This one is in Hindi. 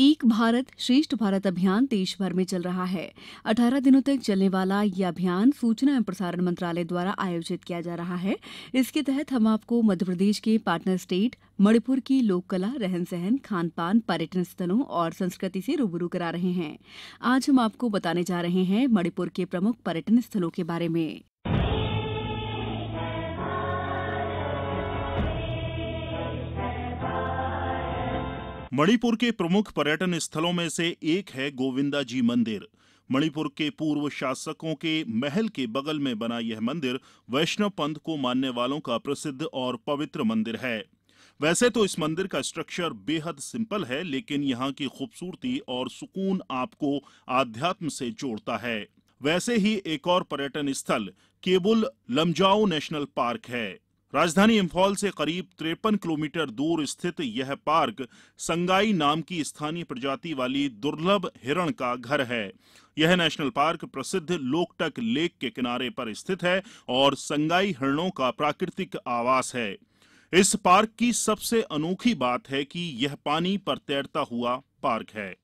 एक भारत श्रेष्ठ भारत अभियान देश भर में चल रहा है अठारह दिनों तक चलने वाला यह अभियान सूचना एवं प्रसारण मंत्रालय द्वारा आयोजित किया जा रहा है इसके तहत हम आपको मध्यप्रदेश के पार्टनर स्टेट मणिपुर की लोक कला रहन सहन खान पान पर्यटन स्थलों और संस्कृति से रूबरू करा रहे हैं आज हम आपको बताने जा रहे हैं मणिपुर के प्रमुख पर्यटन स्थलों के बारे में मणिपुर के प्रमुख पर्यटन स्थलों में से एक है गोविंदा जी मंदिर मणिपुर के पूर्व शासकों के महल के बगल में बना यह मंदिर वैष्णव पंथ को मानने वालों का प्रसिद्ध और पवित्र मंदिर है वैसे तो इस मंदिर का स्ट्रक्चर बेहद सिंपल है लेकिन यहाँ की खूबसूरती और सुकून आपको आध्यात्म से जोड़ता है वैसे ही एक और पर्यटन स्थल केबुल लमजाओ नेशनल पार्क है राजधानी इम्फॉल से करीब तिरपन किलोमीटर दूर स्थित यह पार्क संगाई नाम की स्थानीय प्रजाति वाली दुर्लभ हिरण का घर है यह नेशनल पार्क प्रसिद्ध लोकटक लेक के किनारे पर स्थित है और संगाई हिरणों का प्राकृतिक आवास है इस पार्क की सबसे अनोखी बात है कि यह पानी पर तैरता हुआ पार्क है